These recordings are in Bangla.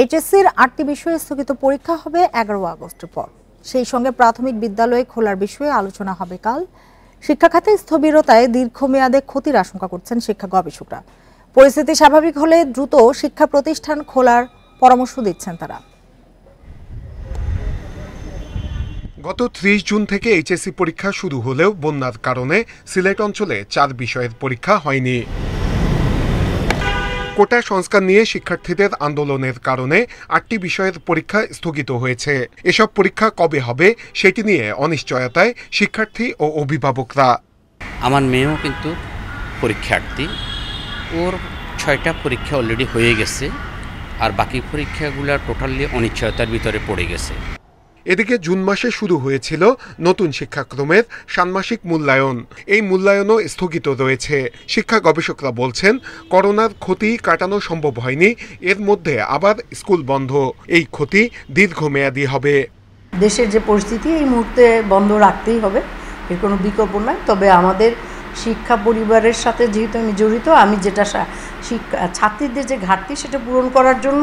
এইচএসসির আটটি বিষয়ে স্থগিত পরীক্ষা হবে এগারো আগস্ট পর সেই সঙ্গে প্রাথমিক বিদ্যালয়ে খোলার বিষয়ে আলোচনা হবে কাল শিক্ষা খাতে স্থবিরতায় দীর্ঘমেয়াদে ক্ষতির আশঙ্কা করছেন শিক্ষা গবেষকরা পরিস্থিতি স্বাভাবিক হলে দ্রুত শিক্ষা প্রতিষ্ঠান খোলার পরামর্শ দিচ্ছেন তারা গত ত্রিশ জুন থেকে এইচএসসি পরীক্ষা শুরু হলেও বন্যার কারণে সিলেট অঞ্চলে চার বিষয়ের পরীক্ষা হয়নি কোটা সংস্কার নিয়ে শিক্ষার্থীদের আন্দোলনের কারণে আটটি বিষয়ের পরীক্ষা স্থগিত হয়েছে এসব পরীক্ষা কবে হবে সেটি নিয়ে অনিশ্চয়তায় শিক্ষার্থী ও অভিভাবকরা আমার মেয়েও কিন্তু পরীক্ষার্থী ওর ছয়টা পরীক্ষা অলরেডি হয়ে গেছে আর বাকি পরীক্ষাগুলো টোটালি অনিশ্চয়তার ভিতরে পড়ে গেছে এদিকে জুন মাসে শুরু হয়েছিল নতুন শিক্ষাক্রমের ষান্মাসিক মূল্যায়ন এই মূল্যায়নও স্থগিত রয়েছে শিক্ষা গবেষকরা বলছেন করোনার ক্ষতি কাটানো সম্ভব হয়নি এর মধ্যে আবার স্কুল বন্ধ এই ক্ষতি দীর্ঘমেয়াদী হবে দেশের যে পরিস্থিতি এই মুহূর্তে বন্ধ রাখতেই হবে এর কোনো বিকল্প নাই তবে আমাদের শিক্ষা পরিবারের সাথে যেহেতু আমি জড়িত আমি যেটা শিক্ষা ছাত্রীদের যে ঘাটতি সেটা পূরণ করার জন্য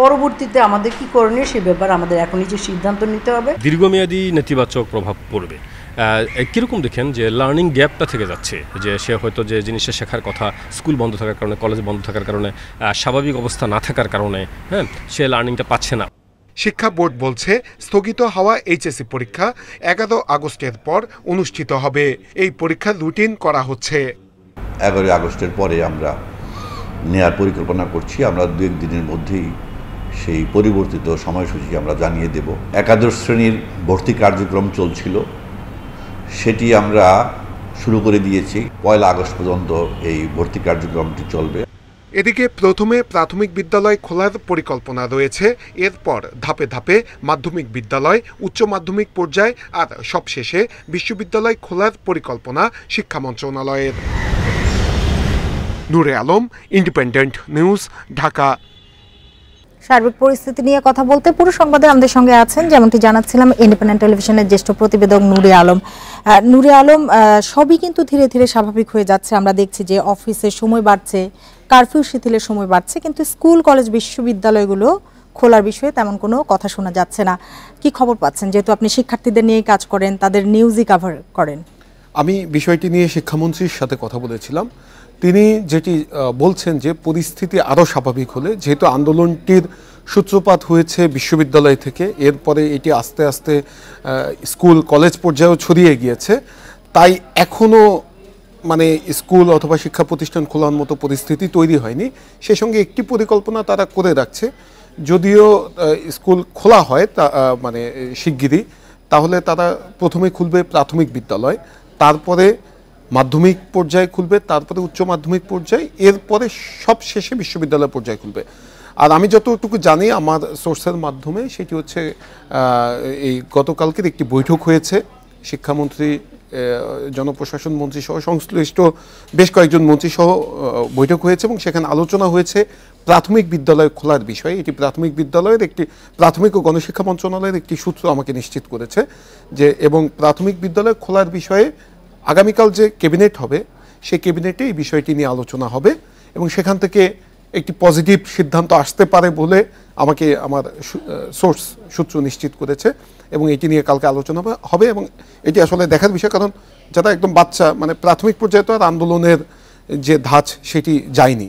পরবর্তীতে আমাদের কি করণীয় সে ব্যাপারে আমাদের এখনই যে সিদ্ধান্ত নিতে হবে দীর্ঘমেয়াদী নেতিবাচক প্রভাব পড়বে কীরকম দেখেন যে লার্নিং গ্যাপটা থেকে যাচ্ছে যে সে হয়তো যে জিনিসটা শেখার কথা স্কুল বন্ধ থাকার কারণে কলেজ বন্ধ থাকার কারণে স্বাভাবিক অবস্থা না থাকার কারণে হ্যাঁ সে লার্নিংটা পাচ্ছে না শিক্ষা বোর্ড বলছে স্থগিত হওয়া এইচএসসি পরীক্ষা এগারো আগস্টের পর অনুষ্ঠিত হবে এই পরীক্ষা রুটিন করা হচ্ছে এগারোই আগস্টের পরে আমরা নেয়ার পরিকল্পনা করছি আমরা দু একদিনের মধ্যেই সেই পরিবর্তিত সময়সূচি আমরা জানিয়ে দেব একাদশ শ্রেণীর ভর্তি কার্যক্রম চলছিল সেটি আমরা শুরু করে দিয়েছি পয়লা আগস্ট পর্যন্ত এই ভর্তি কার্যক্রমটি চলবে এদিকে প্রথমে প্রাথমিক বিদ্যালয় খোলার পরিকল্পনা রয়েছে এরপর ধাপে ধাপে মাধ্যমিক বিদ্যালয় উচ্চ মাধ্যমিক পর্যায়ে আর সবশেষে বিশ্ববিদ্যালয় খোলার পরিকল্পনা শিক্ষা মন্ত্রণালয়ের নূরে আলম ইন্ডিপেন্ডেন্ট নিউজ ঢাকা সার্বিক পরিস্থিতি নিয়ে কথা বলতে পুরো সংবাদে আমাদের সঙ্গে আছেন যেমনটি জানাচ্ছিলাম ইন্ডিপেন্ডেন্ট টেলিভিশনের জ্যেষ্ঠ প্রতিবেদক নুরে আলম নুরে আলম সবই কিন্তু ধীরে ধীরে স্বাভাবিক হয়ে যাচ্ছে আমরা দেখছি যে অফিসে সময় বাড়ছে কারফিউ শিথিলের সময় বাড়ছে কিন্তু স্কুল কলেজ বিশ্ববিদ্যালয়গুলো খোলার বিষয়ে তেমন কোনো কথা শোনা যাচ্ছে না কি খবর পাচ্ছেন যেহেতু আপনি শিক্ষার্থীদের নিয়ে কাজ করেন তাদের নিউজই কাভার করেন আমি বিষয়টি নিয়ে শিক্ষামন্ত্রীর সাথে কথা বলেছিলাম তিনি যেটি বলছেন যে পরিস্থিতি আরও স্বাভাবিক হলে যেহেতু আন্দোলনটির সূত্রপাত হয়েছে বিশ্ববিদ্যালয় থেকে এরপরে এটি আস্তে আস্তে স্কুল কলেজ পর্যায়েও ছড়িয়ে গিয়েছে তাই এখনও মানে স্কুল অথবা শিক্ষা প্রতিষ্ঠান খোলার মতো পরিস্থিতি তৈরি হয়নি সে সঙ্গে একটি পরিকল্পনা তারা করে রাখছে যদিও স্কুল খোলা হয় তা মানে শিগগিরই তাহলে তারা প্রথমে খুলবে প্রাথমিক বিদ্যালয় তারপরে মাধ্যমিক পর্যায়ে খুলবে তারপরে উচ্চ মাধ্যমিক পর্যায়ে এরপরে সব শেষে বিশ্ববিদ্যালয় পর্যায়ে খুলবে আর আমি যতটুকু জানি আমার সোর্সের মাধ্যমে সেটি হচ্ছে এই গতকালকের একটি বৈঠক হয়েছে শিক্ষামন্ত্রী জনপ্রশাসন মন্ত্রী সহ সংশ্লিষ্ট বেশ কয়েকজন মন্ত্রী সহ বৈঠক হয়েছে এবং সেখানে আলোচনা হয়েছে প্রাথমিক বিদ্যালয় খোলার বিষয়ে এটি প্রাথমিক বিদ্যালয়ের একটি প্রাথমিক ও গণশিক্ষা মন্ত্রণালয়ের একটি সূত্র আমাকে নিশ্চিত করেছে যে এবং প্রাথমিক বিদ্যালয় খোলার বিষয়ে আগামীকাল যে ক্যাবিনেট হবে সেই ক্যাবিনেটে এই বিষয়টি নিয়ে আলোচনা হবে এবং সেখান থেকে একটি পজিটিভ সিদ্ধান্ত আসতে পারে বলে আমাকে আমার সোর্স সূত্র নিশ্চিত করেছে এবং এটি নিয়ে কালকে আলোচনা হবে এবং এটি আসলে দেখার বিষয় কারণ যারা একদম বাচ্চা মানে প্রাথমিক পর্যায়ে তো আর আন্দোলনের যে ধাঁচ সেটি যায়নি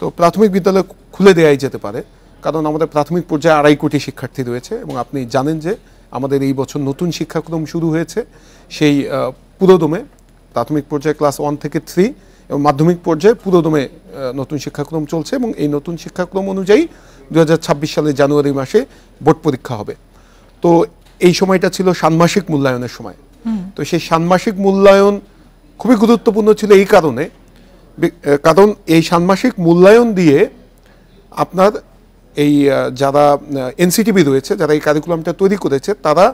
তো প্রাথমিক বিদ্যালয় খুলে দেওয়াই যেতে পারে কারণ আমাদের প্রাথমিক পর্যায়ে আড়াই কোটি শিক্ষার্থী রয়েছে এবং আপনি জানেন যে আমাদের এই বছর নতুন শিক্ষাক্রম শুরু হয়েছে সেই পুরোদমে প্রাথমিক পর্যায়ে ক্লাস ওয়ান থেকে থ্রি এবং মাধ্যমিক পর্যায়ে পুরোদমে নতুন শিক্ষাক্রম চলছে এবং এই নতুন শিক্ষাক্রম অনুযায়ী দু সালের জানুয়ারি মাসে বোর্ড পরীক্ষা হবে তো এই সময়টা ছিল ষান্মাসিক মূল্যায়নের সময় তো সেই ষান্মাসিক মূল্যায়ন খুবই গুরুত্বপূর্ণ ছিল এই কারণে কারণ এই ষান্মাসিক মূল্যায়ন দিয়ে আপনার এই যারা এনসিটিভি রয়েছে যারা এই কারিকুলামটা তৈরি করেছে তারা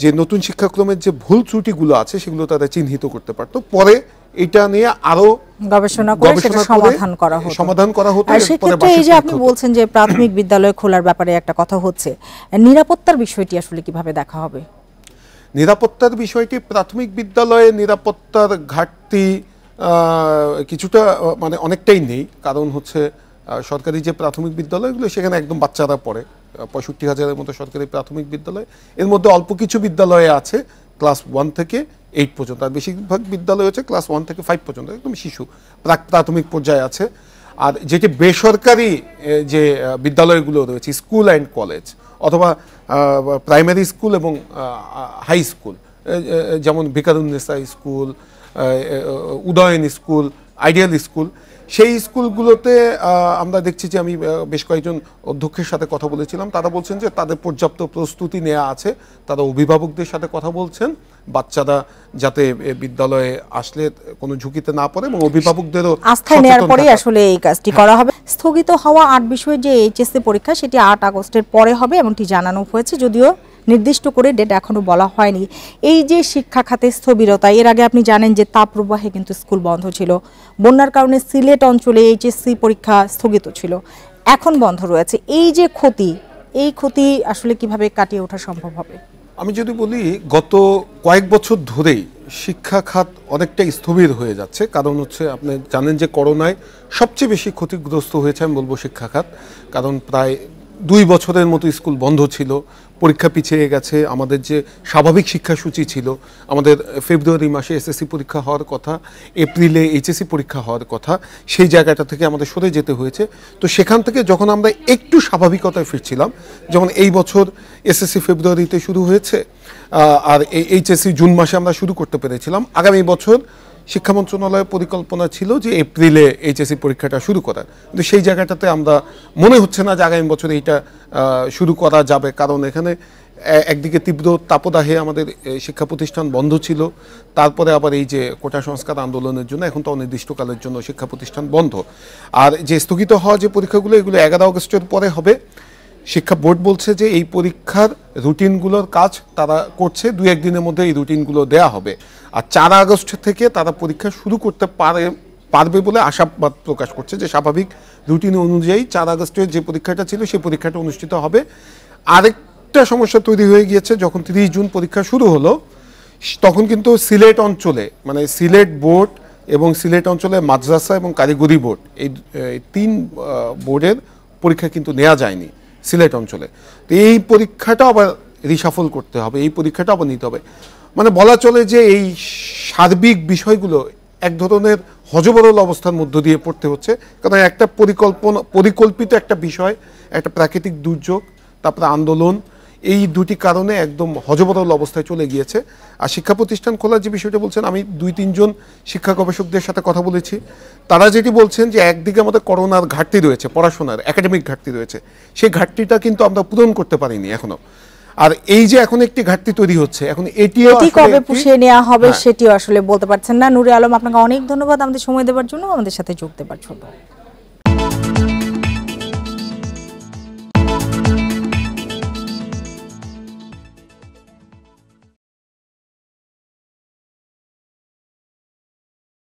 যে নতুন শিক্ষাক্রমের যে ভুল ত্রুটিগুলো আছে সেগুলো তারা চিহ্নিত করতে পারতো পরে এটা নিয়ে আরো গবেষণা করে সেটা সমাধান করা হতো সমাধান করা হতো সেক্ষেত্রে এই যে আপনি বলছেন যে প্রাথমিক বিদ্যালয় খোলার ব্যাপারে একটা কথা হচ্ছে নিরাপত্তার বিষয়টি আসলে কিভাবে দেখা হবে নিরাপত্তার বিষয়টি প্রাথমিক বিদ্যালয়ে নিরাপত্তার ঘাটতি কিছুটা মানে অনেকটাই নেই কারণ হচ্ছে সরকারি যে প্রাথমিক বিদ্যালয়গুলো সেখানে একদম বাচ্চারা পড়ে পঁয়ষট্টি হাজারের মতো সরকারি প্রাথমিক বিদ্যালয় এর মধ্যে অল্প কিছু বিদ্যালয়ে আছে ক্লাস ওয়ান থেকে এইট পর্যন্ত আর বেশিরভাগ বিদ্যালয় হচ্ছে ক্লাস ওয়ান থেকে ফাইভ পর্যন্ত একদম শিশু প্রাক প্রাথমিক পর্যায়ে আছে আর যেটি বেসরকারি যে বিদ্যালয়গুলো রয়েছে স্কুল অ্যান্ড কলেজ অথবা প্রাইমারি স্কুল এবং হাই স্কুল যেমন Viqarunnisa school Udayan school ideal school সেই স্কুলগুলোতে আমরা দেখছি যে আমি বেশ কয়েকজন অধ্যক্ষের সাথে কথা বলেছিলাম তারা বলছেন যে তাদের পর্যাপ্ত প্রস্তুতি নেওয়া আছে তারা অভিভাবকদের সাথে কথা বলছেন বাচ্চারা যাতে বিদ্যালয়ে আসলে কোনো ঝুঁকিতে না পড়ে এবং অভিভাবকদেরও আস্থা নেওয়ার পরে আসলে এই কাজটি হ্যাঁ। করা হবে স্থগিত হওয়া আট বিষয়ে যে এইচএসসি পরীক্ষা সেটি আট আগস্টের পরে হবে এমনটি জানানো হয়েছে যদিও নির্দিষ্ট করে ডেট এখনও বলা হয়নি এই যে শিক্ষা খাতে স্থবিরতা এর আগে আপনি জানেন যে তাপপ্রবাহে কিন্তু স্কুল বন্ধ ছিল বন্যার কারণে সিলেট অঞ্চলে এইচএসসি পরীক্ষা স্থগিত ছিল এখন বন্ধ রয়েছে এই যে ক্ষতি এই ক্ষতি আসলে কিভাবে কাটিয়ে ওঠা সম্ভব হবে আমি যদি বলি গত কয়েক বছর ধরেই শিক্ষা খাত অনেকটা স্থবির হয়ে যাচ্ছে কারণ হচ্ছে আপনি জানেন যে করোনায় সবচেয়ে বেশি ক্ষতিগ্রস্ত হয়েছে আমি বলবো শিক্ষা খাত কারণ প্রায় দুই বছরের মতো স্কুল বন্ধ ছিল পরীক্ষা পিছিয়ে গেছে আমাদের যে স্বাভাবিক শিক্ষাসূচি ছিল আমাদের ফেব্রুয়ারি মাসে এসএসসি পরীক্ষা হওয়ার কথা এপ্রিলে এইচএসসি পরীক্ষা হওয়ার কথা সেই জায়গাটা থেকে আমাদের সরে যেতে হয়েছে তো সেখান থেকে যখন আমরা একটু স্বাভাবিকতায় ফিরছিলাম যেমন এই বছর এসএসসি ফেব্রুয়ারিতে শুরু হয়েছে আর এইচএসসি জুন মাসে আমরা শুরু করতে পেরেছিলাম আগামী বছর শিক্ষা মন্ত্রণালয়ের পরিকল্পনা ছিল যে এপ্রিলে এইচএসসি পরীক্ষাটা শুরু করার কিন্তু সেই জায়গাটাতে আমরা মনে হচ্ছে না যে আগামী বছর এইটা শুরু করা যাবে কারণ এখানে একদিকে তীব্র তাপদাহে আমাদের শিক্ষা প্রতিষ্ঠান বন্ধ ছিল তারপরে আবার এই যে কোটা সংস্কার আন্দোলনের জন্য এখন তো অনির্দিষ্টকালের জন্য শিক্ষা প্রতিষ্ঠান বন্ধ আর যে স্থগিত হওয়া যে পরীক্ষাগুলো এগুলো এগারো আগস্টের পরে হবে শিক্ষা বোর্ড বলছে যে এই পরীক্ষার রুটিনগুলোর কাজ তারা করছে দু একদিনের মধ্যে এই রুটিনগুলো দেয়া হবে আর চার আগস্ট থেকে তারা পরীক্ষা শুরু করতে পারে পারবে বলে আশাবাদ প্রকাশ করছে যে স্বাভাবিক রুটিন অনুযায়ী চার আগস্টের যে পরীক্ষাটা ছিল সেই পরীক্ষাটা অনুষ্ঠিত হবে আরেকটা সমস্যা তৈরি হয়ে গিয়েছে যখন তিরিশ জুন পরীক্ষা শুরু হলো তখন কিন্তু সিলেট অঞ্চলে মানে সিলেট বোর্ড এবং সিলেট অঞ্চলে মাদ্রাসা এবং কারিগরি বোর্ড এই তিন বোর্ডের পরীক্ষা কিন্তু নেওয়া যায়নি সিলেট অঞ্চলে তো এই পরীক্ষাটা আবার রিসাফল করতে হবে এই পরীক্ষাটা আবার নিতে হবে মানে বলা চলে যে এই সার্বিক বিষয়গুলো এক ধরনের হজবরল অবস্থার মধ্য দিয়ে পড়তে হচ্ছে কারণ একটা পরিকল্পনা পরিকল্পিত একটা বিষয় একটা প্রাকৃতিক দুর্যোগ তারপরে আন্দোলন এই দুটি কারণে একদম হজবরল অবস্থায় চলে গিয়েছে আর শিক্ষা প্রতিষ্ঠান খোলার যে বিষয়টা বলছেন আমি দুই তিনজন শিক্ষা গবেষকদের সাথে কথা বলেছি তারা যেটি বলছেন যে একদিকে আমাদের করোনার ঘাটতি রয়েছে পড়াশোনার একাডেমিক ঘাটতি রয়েছে সেই ঘাটতিটা কিন্তু আমরা পূরণ করতে পারিনি এখনো আর এই যে এখন একটি ঘাটতি তৈরি হচ্ছে এখন এটি কবে পুষিয়ে নেওয়া হবে হ্যাঁ। সেটিও আসলে বলতে পারছেন না নুরে আলম আপনাকে অনেক ধন্যবাদ আমাদের সময় দেওয়ার জন্য আমাদের সাথে যোগ দেবার জন্য